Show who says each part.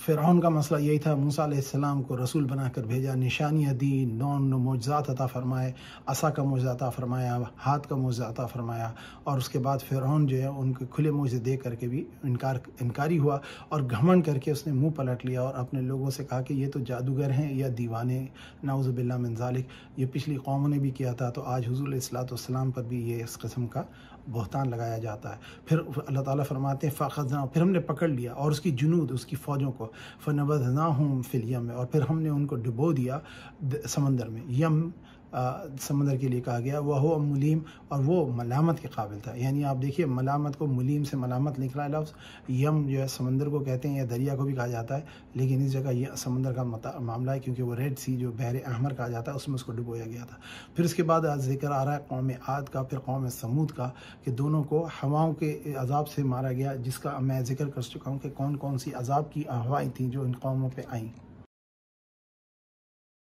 Speaker 1: फ़िरौन का मसला यही था मूसा मूसम को रसूल बनाकर भेजा निशानियाँ दी नौन मोजात अता फ़रमाए असा का मुआजा अता फ़रमाया हाथ का मुआजा अता फ़रमाया और उसके बाद फ़िरौन जो है उनके खुले मुझे दे करके भी इनकार इनकारी हुआ और घमंड करके उसने मुँह पलट लिया और अपने लोगों से कहा कि ये तो जादूगर हैं या दीवाने नाउज़बिल्ला मंजालिक ये पिछली कौमों ने भी किया था तो आज हजूल असलाम पर भी ये इस कस्म का बहतान लगाया जाता है फिर अल्लाह ताला फरमाते हैं फ़ाखजना फिर हमने पकड़ लिया और उसकी जुनूद उसकी फ़ौजों को फ़नबदना हम फिल यम और फिर हमने उनको डुबो दिया समंदर में यम समंदर के लिए कहा गया वह हो मुलीम और वो मलामत के काबिल था यानी आप देखिए मलामत को मुलीम से मलामत लिख रहा है लफ्ज़ यम जो है समंदर को कहते हैं या दरिया को भी कहा जाता है लेकिन इस जगह यह समंदर का मामला है क्योंकि वो रेड सी जो बहर अहमर कहा जाता है उसमें उसको डुबोया गया था फिर उसके बाद आज जिक्र आ रहा है कौम आद का फिर कौम समूद का कि दोनों को हवाओं के अजाब से मारा गया जिसका मैं जिक्र कर चुका हूँ कि कौन कौन सी अजाब की हवाएँ थी जो इन कौमों पर आईं